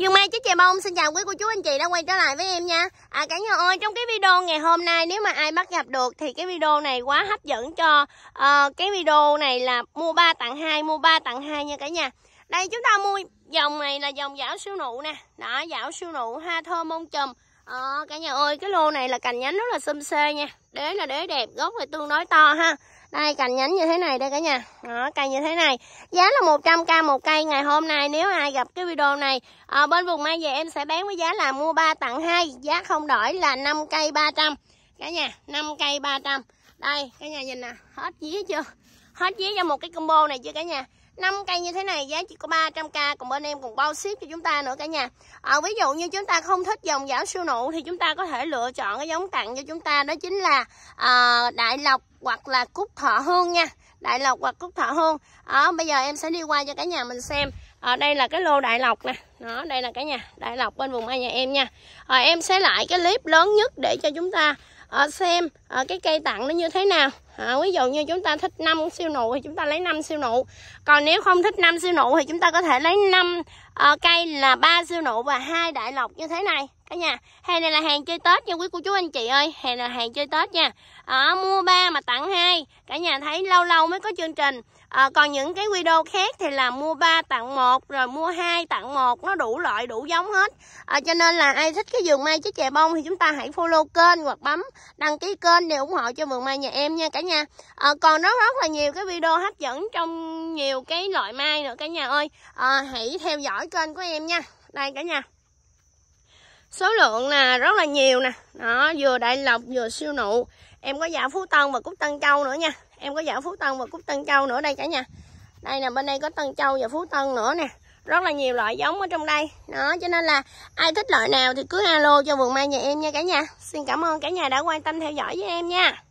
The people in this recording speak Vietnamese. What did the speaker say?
Dương Mai chiếc Chè Bông xin chào quý cô chú anh chị đã quay trở lại với em nha À cả nhà ơi trong cái video ngày hôm nay nếu mà ai bắt gặp được thì cái video này quá hấp dẫn cho uh, Cái video này là mua 3 tặng 2, mua 3 tặng 2 nha cả nhà Đây chúng ta mua dòng này là dòng giảo siêu nụ nè Đó giảo siêu nụ ha thơm bông chùm à, Cả nhà ơi cái lô này là cành nhánh rất là xum xê nha Đế là đế đẹp gốc thì tương đối to ha đây cành nhánh như thế này đây cả nhà đó cây như thế này giá là 100k một cây ngày hôm nay nếu ai gặp cái video này ở ờ, bên vùng mai về em sẽ bán với giá là mua 3 tặng 2 giá không đổi là 5 cây 300 cả nhà 5 cây 300 đây cả nhà nhìn nè hết día chưa hết día cho một cái combo này chưa cả nhà 5 cây như thế này giá chỉ có 300k còn bên em còn bao ship cho chúng ta nữa cả nhà à, ví dụ như chúng ta không thích dòng giả siêu nụ thì chúng ta có thể lựa chọn cái giống tặng cho chúng ta đó chính là à, đại lộc hoặc là cúc thọ hương nha đại lộc hoặc cúc thọ hương à, bây giờ em sẽ đi qua cho cả nhà mình xem ở à, đây là cái lô đại lộc nè đó đây là cả nhà đại lộc bên vùng mai nhà em nha à, em sẽ lại cái clip lớn nhất để cho chúng ta à, xem à, cái cây tặng nó như thế nào à, ví dụ như chúng ta thích 5 siêu nụ thì chúng ta lấy 5 siêu nụ còn nếu không thích 5 siêu nụ thì chúng ta có thể lấy 5 uh, ờ, cây là ba siêu nụ và hai đại lộc như thế này cả nhà hàng này là hàng chơi tết nha quý cô chú anh chị ơi hàng là hàng chơi tết nha à, mua ba mà tặng hai cả nhà thấy lâu lâu mới có chương trình à, còn những cái video khác thì là mua ba tặng một rồi mua hai tặng một nó đủ loại đủ giống hết à, cho nên là ai thích cái vườn mai chiếc chè bông thì chúng ta hãy follow kênh hoặc bấm đăng ký kênh để ủng hộ cho vườn mai nhà em nha cả nhà à, còn rất rất là nhiều cái video hấp dẫn trong nhiều cái loại mai nữa cả nhà ơi à, hãy theo dõi kênh của em nha đây cả nhà số lượng là rất là nhiều nè đó vừa đại lộc vừa siêu nụ em có dạo phú tân và cúc tân châu nữa nha em có dạo phú tân và cúc tân châu nữa đây cả nhà đây nè bên đây có tân châu và phú tân nữa nè rất là nhiều loại giống ở trong đây đó cho nên là ai thích loại nào thì cứ alo cho vườn mai nhà em nha cả nhà xin cảm ơn cả nhà đã quan tâm theo dõi với em nha